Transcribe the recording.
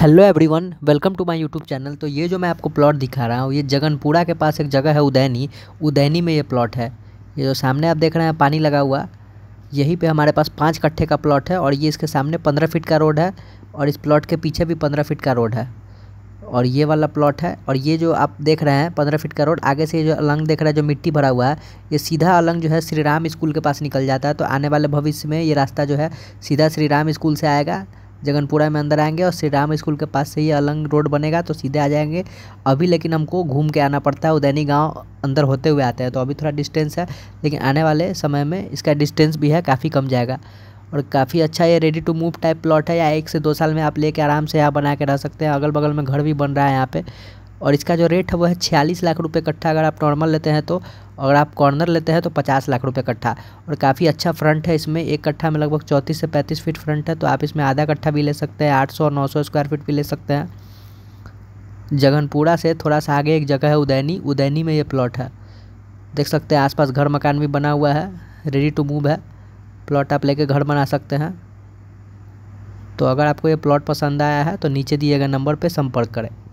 hello everyone welcome to my YouTube channel तो ये जो मैं आपको प्लॉट दिखा रहा हूँ ये जगनपुरा के पास एक जगह है उदैनी उदैनी में ये प्लॉट है ये जो सामने आप देख रहे हैं पानी लगा हुआ यहीं पे हमारे पास पाँच कट्ठे का प्लॉट है और ये इसके सामने पंद्रह फीट का रोड है और इस प्लॉट के पीछे भी पंद्रह फीट का रोड है और ये वाला प्लॉट है और ये जो आप देख रहे हैं पंद्रह फीट का रोड आगे से ये जो अलंग देख रहा है जो मिट्टी भरा हुआ है ये सीधा अलंग जो है श्री राम स्कूल के पास निकल जाता है तो आने वाले भविष्य में ये रास्ता जो है सीधा श्री राम स्कूल से आएगा जगनपुरा में अंदर आएंगे और श्री राम स्कूल के पास से ही अलंग रोड बनेगा तो सीधे आ जाएंगे अभी लेकिन हमको घूम के आना पड़ता है उदैनी गाँव अंदर होते हुए आते हैं तो अभी थोड़ा डिस्टेंस है लेकिन आने वाले समय में इसका डिस्टेंस भी है काफ़ी कम जाएगा और काफ़ी अच्छा ये ready to move type plot है या एक से दो साल में आप लेके आराम से यहाँ बना के रह सकते हैं अगल बगल में घर भी बन रहा है यहाँ पर और इसका जो रेट है वो है छियालीस लाख रुपये कट्ठा अगर आप नॉर्मल लेते हैं तो अगर आप कॉर्नर लेते हैं तो पचास लाख रुपये कट्ठा और काफ़ी अच्छा फ्रंट है इसमें एक कट्ठा में लगभग चौंतीस से पैंतीस फीट फ्रंट है तो आप इसमें आधा कट्ठा भी ले सकते हैं आठ सौ नौ सौ स्क्वायर फीट भी ले सकते हैं जगनपुरा से थोड़ा सा आगे एक जगह है उदैनी उदैनी में ये प्लॉट है देख सकते हैं आसपास घर मकान भी बना हुआ है रेडी टू मूव है प्लॉट आप लेके घर बना सकते हैं तो अगर आपको ये प्लॉट पसंद आया है तो नीचे दिए गए नंबर पर संपर्क करें